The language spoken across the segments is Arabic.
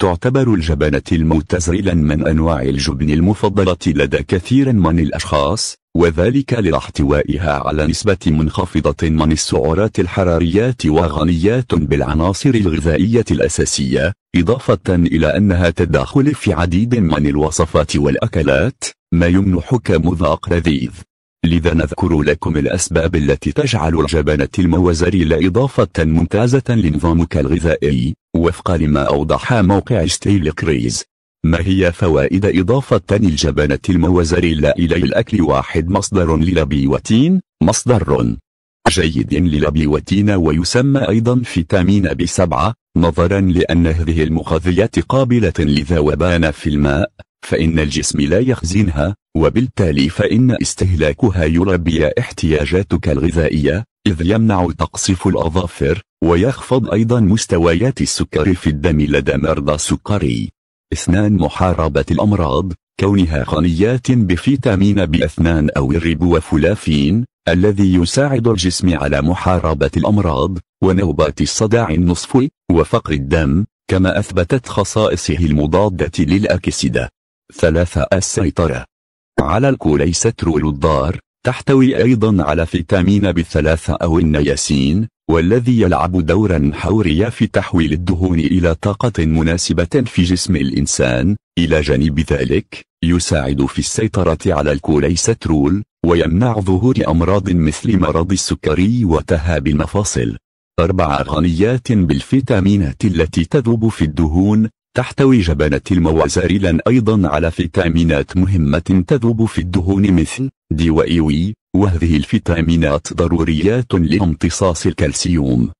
تعتبر الجبنة الموتزريلا من أنواع الجبن المفضلة لدى كثير من الأشخاص وذلك لاحتوائها على نسبة منخفضة من السعرات الحراريات وغنية بالعناصر الغذائية الأساسية إضافة إلى أنها تدخل في عديد من الوصفات والأكلات ما يمنحك مذاق لذيذ لذا نذكر لكم الأسباب التي تجعل الجبنة الموزريلا إضافة ممتازة لنظامك الغذائي وفقا لما أوضح موقع ستيل كريز ما هي فوائد إضافة الجبنة لا إلى الأكل واحد مصدر للبيوتين مصدر جيد للبيوتين ويسمى أيضا فيتامين ب 7 نظرا لأن هذه المغذيات قابلة لذوبان في الماء فإن الجسم لا يخزنها وبالتالي فإن استهلاكها يلبي احتياجاتك الغذائية إذ يمنع تقصف الأظافر ويخفض أيضا مستويات السكر في الدم لدى مرضى السكري اثنان محاربة الأمراض كونها غنيات بفيتامين ب2 أو الريبوفلافين الذي يساعد الجسم على محاربة الأمراض ونوبات الصداع النصفي وفقر الدم كما أثبتت خصائصه المضادة للأكسدة ثلاثة السيطرة على الكوليسترول الضار تحتوي أيضا على فيتامين ب3 أو النياسين والذي يلعب دورا حوريا في تحويل الدهون إلى طاقة مناسبة في جسم الإنسان إلى جانب ذلك يساعد في السيطرة على الكوليسترول ويمنع ظهور أمراض مثل مرض السكري وتهاب المفاصل أربع غنيات بالفيتامينات التي تذوب في الدهون تحتوي جبنة الموازاريلا أيضا على فيتامينات مهمة تذوب في الدهون مثل دي وإيوي وهذه الفيتامينات ضروريات لامتصاص الكالسيوم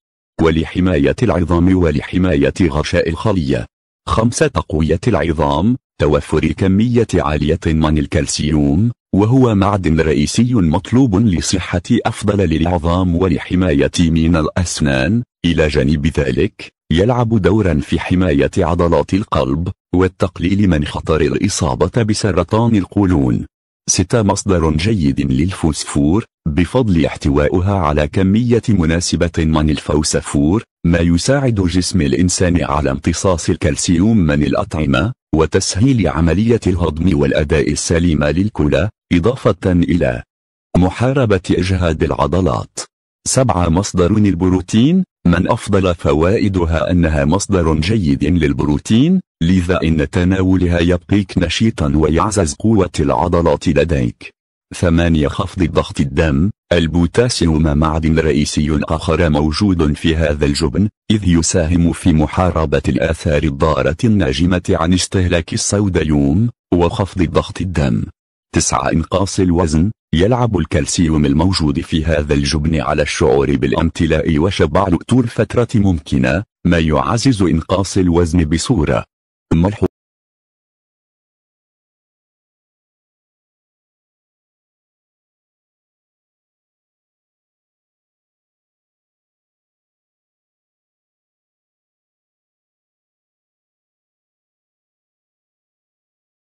ولحماية العظام ولحماية غشاء الخلية خمسة تقوية العظام توفر كمية عالية من الكالسيوم وهو معدن رئيسي مطلوب لصحة أفضل للعظام ولحماية من الأسنان إلى جانب ذلك يلعب دورا في حماية عضلات القلب والتقليل من خطر الإصابة بسرطان القولون 6 مصدر جيد للفوسفور بفضل احتوائها على كمية مناسبة من الفوسفور ما يساعد جسم الإنسان على امتصاص الكالسيوم من الأطعمة وتسهيل عملية الهضم والأداء السليم للكلى إضافة إلى محاربة إجهاد العضلات سبعة مصدر البروتين من أفضل فوائدها أنها مصدر جيد للبروتين لذا إن تناولها يبقيك نشيطا ويعزز قوة العضلات لديك 8 خفض ضغط الدم البوتاسيوم معدن رئيسي آخر موجود في هذا الجبن إذ يساهم في محاربة الآثار الضارة الناجمة عن استهلاك الصوديوم وخفض ضغط الدم 9 إنقاص الوزن يلعب الكالسيوم الموجود في هذا الجبن على الشعور بالامتلاء وشبع طول فترة ممكنة ما يعزز انقاص الوزن بصورة ملحو